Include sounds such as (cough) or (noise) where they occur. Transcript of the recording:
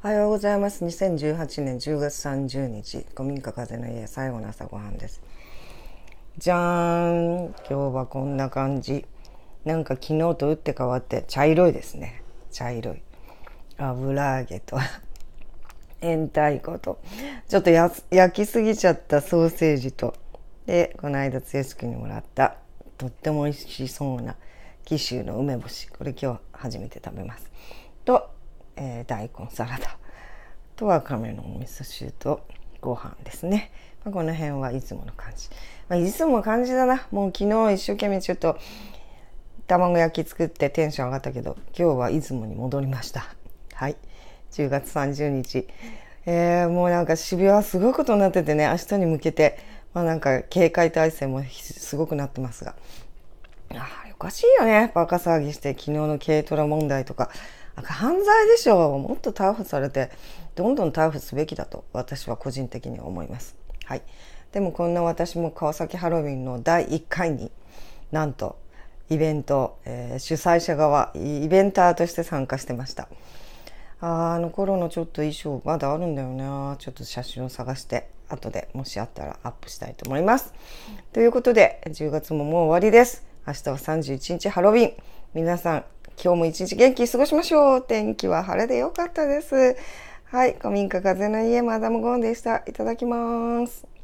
おはようございます2018年10月30日古民家風の家最後の朝ごはんですじゃーん今日はこんな感じなんか昨日と打って変わって茶色いですね茶色い油揚げと (laughs) 明太子とちょっと焼きすぎちゃったソーセージとでこの間剛君にもらったとっても美味しそうな紀州の梅干しこれ今日初めて食べますとえー、大根サラダとわかめのお味噌汁とご飯ですね、まあ、この辺はいつもの感じ、まあ、いつも感じだなもう昨日一生懸命ちょっと卵焼き作ってテンション上がったけど今日はつもに戻りましたはい10月30日えー、もうなんか渋谷はすごいことになっててね明日に向けてまあなんか警戒態勢もすごくなってますがあおかしいよねバカ騒ぎして昨日の軽トラ問題とか犯罪でしょもっと逮捕されてどんどん逮捕すべきだと私は個人的に思います。はい、でもこんな私も川崎ハロウィンの第1回になんとイベント、えー、主催者側イベンターとして参加してました。ああの頃のちょっと衣装まだあるんだよねちょっと写真を探して後でもしあったらアップしたいと思います。ということで10月ももう終わりです。明日は31日ハロウィン皆さん今日も一日元気過ごしましょう。天気は晴れでよかったです。はい。古民家風の家、マダムゴンでした。いただきます。